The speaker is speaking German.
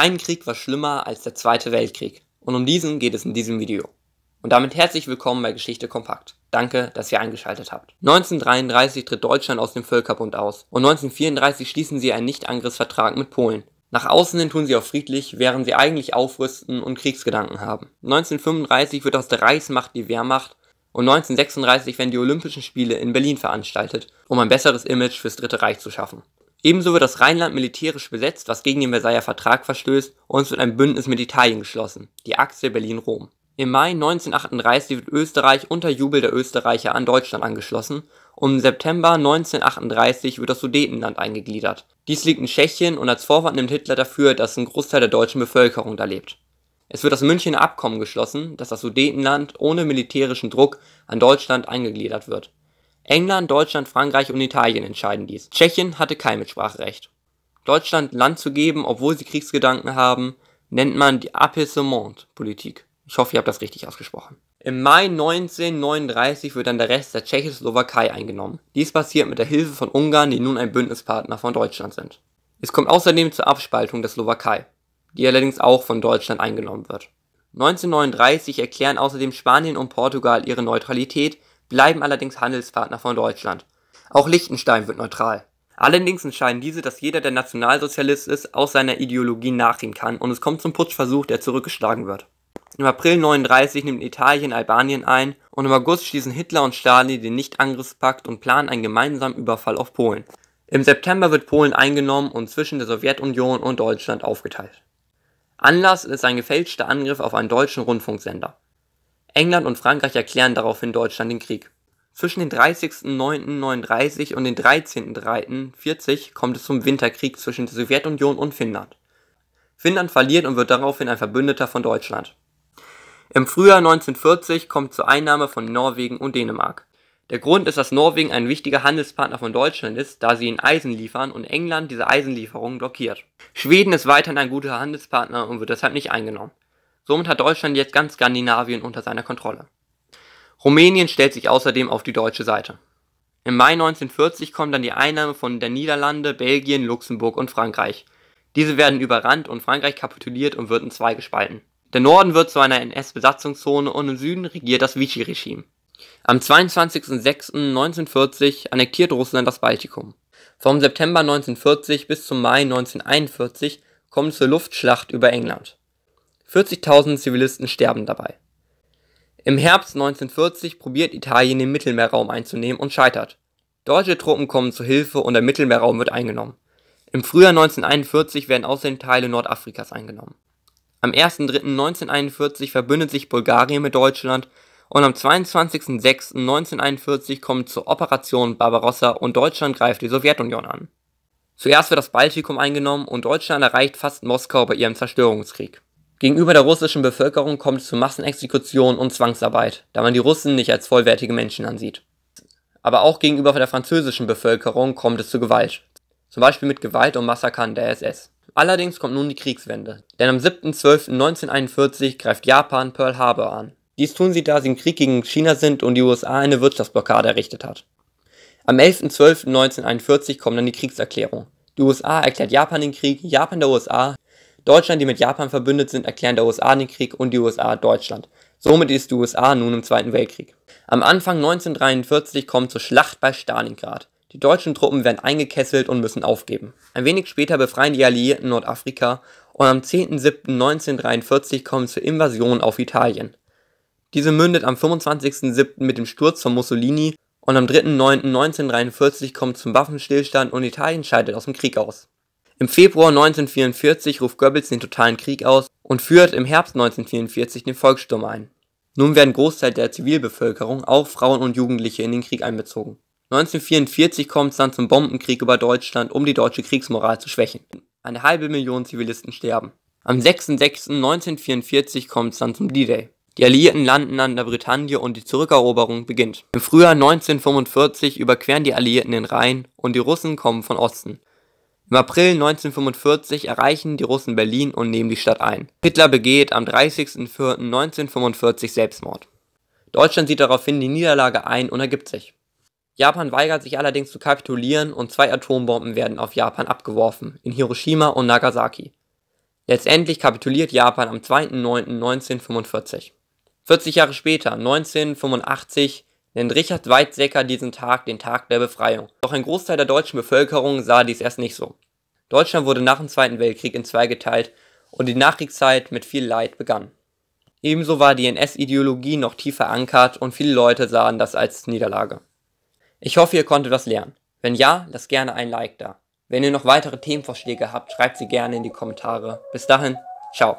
Kein Krieg war schlimmer als der Zweite Weltkrieg und um diesen geht es in diesem Video. Und damit herzlich willkommen bei Geschichte kompakt. Danke, dass ihr eingeschaltet habt. 1933 tritt Deutschland aus dem Völkerbund aus und 1934 schließen sie einen Nichtangriffsvertrag mit Polen. Nach außen hin tun sie auch friedlich, während sie eigentlich aufrüsten und Kriegsgedanken haben. 1935 wird aus der Reichsmacht die Wehrmacht und 1936 werden die Olympischen Spiele in Berlin veranstaltet, um ein besseres Image fürs Dritte Reich zu schaffen. Ebenso wird das Rheinland militärisch besetzt, was gegen den Versailler Vertrag verstößt, und es wird ein Bündnis mit Italien geschlossen, die Achse Berlin-Rom. Im Mai 1938 wird Österreich unter Jubel der Österreicher an Deutschland angeschlossen und im September 1938 wird das Sudetenland eingegliedert. Dies liegt in Tschechien und als Vorwand nimmt Hitler dafür, dass ein Großteil der deutschen Bevölkerung da lebt. Es wird das Münchener Abkommen geschlossen, dass das Sudetenland ohne militärischen Druck an Deutschland eingegliedert wird. England, Deutschland, Frankreich und Italien entscheiden dies. Tschechien hatte kein Mitspracherecht. Deutschland Land zu geben, obwohl sie Kriegsgedanken haben, nennt man die Apaisement-Politik. Ich hoffe, ihr habt das richtig ausgesprochen. Im Mai 1939 wird dann der Rest der Tschechoslowakei eingenommen. Dies passiert mit der Hilfe von Ungarn, die nun ein Bündnispartner von Deutschland sind. Es kommt außerdem zur Abspaltung der Slowakei, die allerdings auch von Deutschland eingenommen wird. 1939 erklären außerdem Spanien und Portugal ihre Neutralität bleiben allerdings Handelspartner von Deutschland. Auch Liechtenstein wird neutral. Allerdings entscheiden diese, dass jeder, der Nationalsozialist ist, aus seiner Ideologie nachgehen kann und es kommt zum Putschversuch, der zurückgeschlagen wird. Im April 39 nimmt Italien Albanien ein und im August schließen Hitler und Stalin den Nichtangriffspakt und planen einen gemeinsamen Überfall auf Polen. Im September wird Polen eingenommen und zwischen der Sowjetunion und Deutschland aufgeteilt. Anlass ist ein gefälschter Angriff auf einen deutschen Rundfunksender. England und Frankreich erklären daraufhin Deutschland den Krieg. Zwischen den 30.09.39 und den 13.03.40 kommt es zum Winterkrieg zwischen der Sowjetunion und Finnland. Finnland verliert und wird daraufhin ein Verbündeter von Deutschland. Im Frühjahr 1940 kommt zur Einnahme von Norwegen und Dänemark. Der Grund ist, dass Norwegen ein wichtiger Handelspartner von Deutschland ist, da sie ihnen Eisen liefern und England diese Eisenlieferungen blockiert. Schweden ist weiterhin ein guter Handelspartner und wird deshalb nicht eingenommen. Somit hat Deutschland jetzt ganz Skandinavien unter seiner Kontrolle. Rumänien stellt sich außerdem auf die deutsche Seite. Im Mai 1940 kommt dann die Einnahme von der Niederlande, Belgien, Luxemburg und Frankreich. Diese werden überrannt und Frankreich kapituliert und wird in zwei gespalten. Der Norden wird zu einer NS-Besatzungszone und im Süden regiert das Vichy-Regime. Am 22.06.1940 annektiert Russland das Baltikum. Vom September 1940 bis zum Mai 1941 kommt es zur Luftschlacht über England. 40.000 Zivilisten sterben dabei. Im Herbst 1940 probiert Italien den Mittelmeerraum einzunehmen und scheitert. Deutsche Truppen kommen zur Hilfe und der Mittelmeerraum wird eingenommen. Im Frühjahr 1941 werden außerdem Teile Nordafrikas eingenommen. Am 1.3.1941 verbündet sich Bulgarien mit Deutschland und am 22.06.1941 kommt zur Operation Barbarossa und Deutschland greift die Sowjetunion an. Zuerst wird das Baltikum eingenommen und Deutschland erreicht fast Moskau bei ihrem Zerstörungskrieg. Gegenüber der russischen Bevölkerung kommt es zu Massenexekutionen und Zwangsarbeit, da man die Russen nicht als vollwertige Menschen ansieht. Aber auch gegenüber der französischen Bevölkerung kommt es zu Gewalt, zum Beispiel mit Gewalt und Massakern der SS. Allerdings kommt nun die Kriegswende, denn am 7.12.1941 greift Japan Pearl Harbor an. Dies tun sie, da sie im Krieg gegen China sind und die USA eine Wirtschaftsblockade errichtet hat. Am 11.12.1941 kommt dann die Kriegserklärung. Die USA erklärt Japan den Krieg, Japan der USA, Deutschland, die mit Japan verbündet sind, erklären der USA den Krieg und die USA Deutschland. Somit ist die USA nun im Zweiten Weltkrieg. Am Anfang 1943 kommt zur Schlacht bei Stalingrad. Die deutschen Truppen werden eingekesselt und müssen aufgeben. Ein wenig später befreien die Alliierten Nordafrika und am 10.07.1943 kommt zur Invasion auf Italien. Diese mündet am 25.07. mit dem Sturz von Mussolini und am 3.09.1943 kommt zum Waffenstillstand und Italien scheidet aus dem Krieg aus. Im Februar 1944 ruft Goebbels den totalen Krieg aus und führt im Herbst 1944 den Volkssturm ein. Nun werden Großteile der Zivilbevölkerung, auch Frauen und Jugendliche, in den Krieg einbezogen. 1944 kommt es dann zum Bombenkrieg über Deutschland, um die deutsche Kriegsmoral zu schwächen. Eine halbe Million Zivilisten sterben. Am 6.6.1944 kommt es dann zum D-Day. Die Alliierten landen an der Bretagne und die Zurückeroberung beginnt. Im Frühjahr 1945 überqueren die Alliierten den Rhein und die Russen kommen von Osten. Im April 1945 erreichen die Russen Berlin und nehmen die Stadt ein. Hitler begeht am 30.04.1945 Selbstmord. Deutschland sieht daraufhin die Niederlage ein und ergibt sich. Japan weigert sich allerdings zu kapitulieren und zwei Atombomben werden auf Japan abgeworfen, in Hiroshima und Nagasaki. Letztendlich kapituliert Japan am 2.9.1945. 40 Jahre später, 1985, nennt Richard Weizsäcker diesen Tag den Tag der Befreiung. Doch ein Großteil der deutschen Bevölkerung sah dies erst nicht so. Deutschland wurde nach dem Zweiten Weltkrieg in zwei geteilt und die Nachkriegszeit mit viel Leid begann. Ebenso war die NS-Ideologie noch tief verankert und viele Leute sahen das als Niederlage. Ich hoffe, ihr konntet was lernen. Wenn ja, lasst gerne ein Like da. Wenn ihr noch weitere Themenvorschläge habt, schreibt sie gerne in die Kommentare. Bis dahin, ciao.